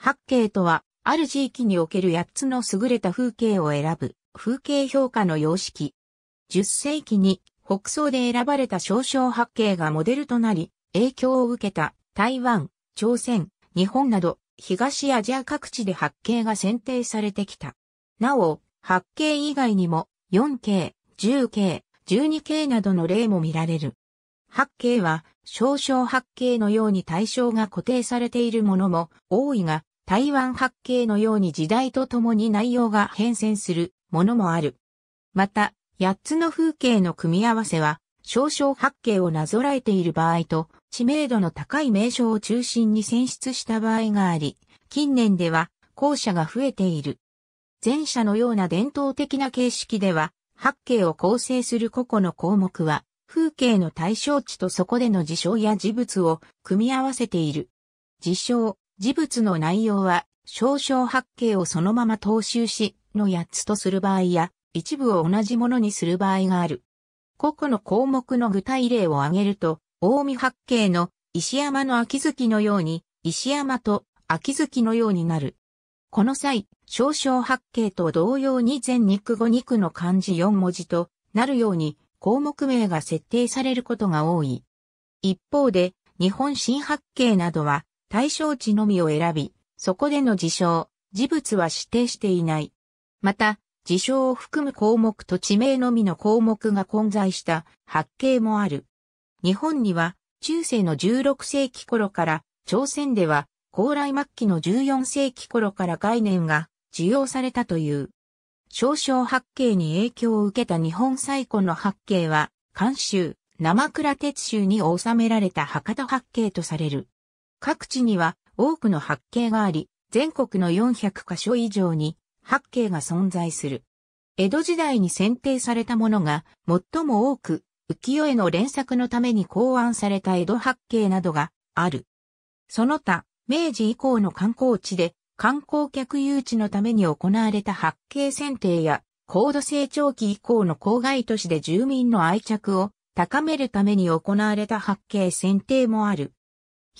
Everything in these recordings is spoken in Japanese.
八景とは、ある地域における八つの優れた風景を選ぶ、風景評価の様式。10世紀に北宋で選ばれた少々八景がモデルとなり、影響を受けた台湾、朝鮮、日本など東アジア各地で八景が選定されてきた。なお、八景以外にも 4K、10K、12K などの例も見られる。八景は、少々八景のように対象が固定されているものも多いが、台湾八景のように時代とともに内容が変遷するものもある。また、八つの風景の組み合わせは、少々八景をなぞらえている場合と、知名度の高い名称を中心に選出した場合があり、近年では、校舎が増えている。前者のような伝統的な形式では、八景を構成する個々の項目は、風景の対象地とそこでの事象や事物を組み合わせている。事象、事物の内容は、少々発形をそのまま踏襲し、の八つとする場合や、一部を同じものにする場合がある。個々の項目の具体例を挙げると、大見八景の石山の秋月のように、石山と秋月のようになる。この際、少々八景と同様に全肉区肉の漢字四文字となるように項目名が設定されることが多い。一方で、日本新八景などは対象地のみを選び、そこでの事象、事物は指定していない。また、事象を含む項目と地名のみの項目が混在した発景もある。日本には中世の16世紀頃から朝鮮では高麗末期の14世紀頃から概念が受容されたという。少々八景に影響を受けた日本最古の八景は、関州、生倉鉄州に収められた博多八景とされる。各地には多くの八景があり、全国の400カ所以上に八景が存在する。江戸時代に選定されたものが最も多く、浮世絵の連作のために考案された江戸八景などがある。その他、明治以降の観光地で観光客誘致のために行われた八景選定や高度成長期以降の郊外都市で住民の愛着を高めるために行われた八景選定もある。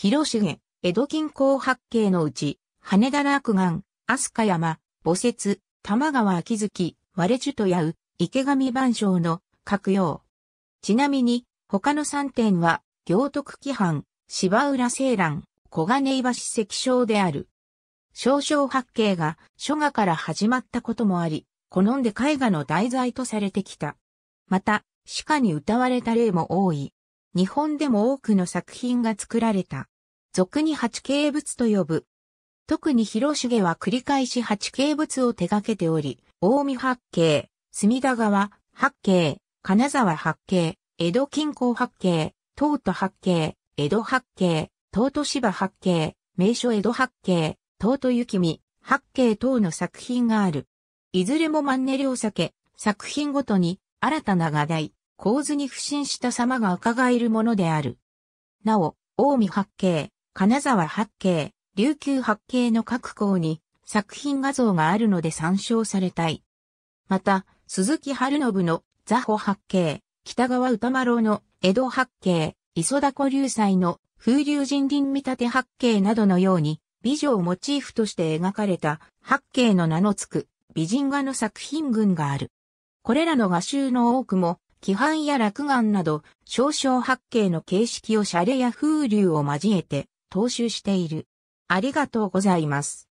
広重、江戸近郊八景のうち、羽田落岸、飛鳥山、母雪、玉川秋月、割れ樹とやう、池上万象の各用。ちなみに、他の3点は、行徳規範、芝浦青蘭、小金井橋石章である。少々八景が書画から始まったこともあり、好んで絵画の題材とされてきた。また、鹿に歌われた例も多い。日本でも多くの作品が作られた。俗に八景物と呼ぶ。特に広重は繰り返し八景物を手掛けており、大見八景、隅田川八景、金沢八景、江戸近郊八景、東都八景、江戸八景、東都芝八景、名所江戸八景、東都雪見、八景等の作品がある。いずれもマンネリを避け、作品ごとに新たな画題、構図に不審した様が伺えるものである。なお、近江八景、金沢八景、琉球八景の各校に作品画像があるので参照されたい。また、鈴木春信のザホ八景、北川歌丸の江戸八景、磯田古流祭の風流人林見立て八景などのように、美女をモチーフとして描かれた八景の名のつく美人画の作品群がある。これらの画集の多くも規範や落眼など、少々発景の形式をシャレや風流を交えて、踏襲している。ありがとうございます。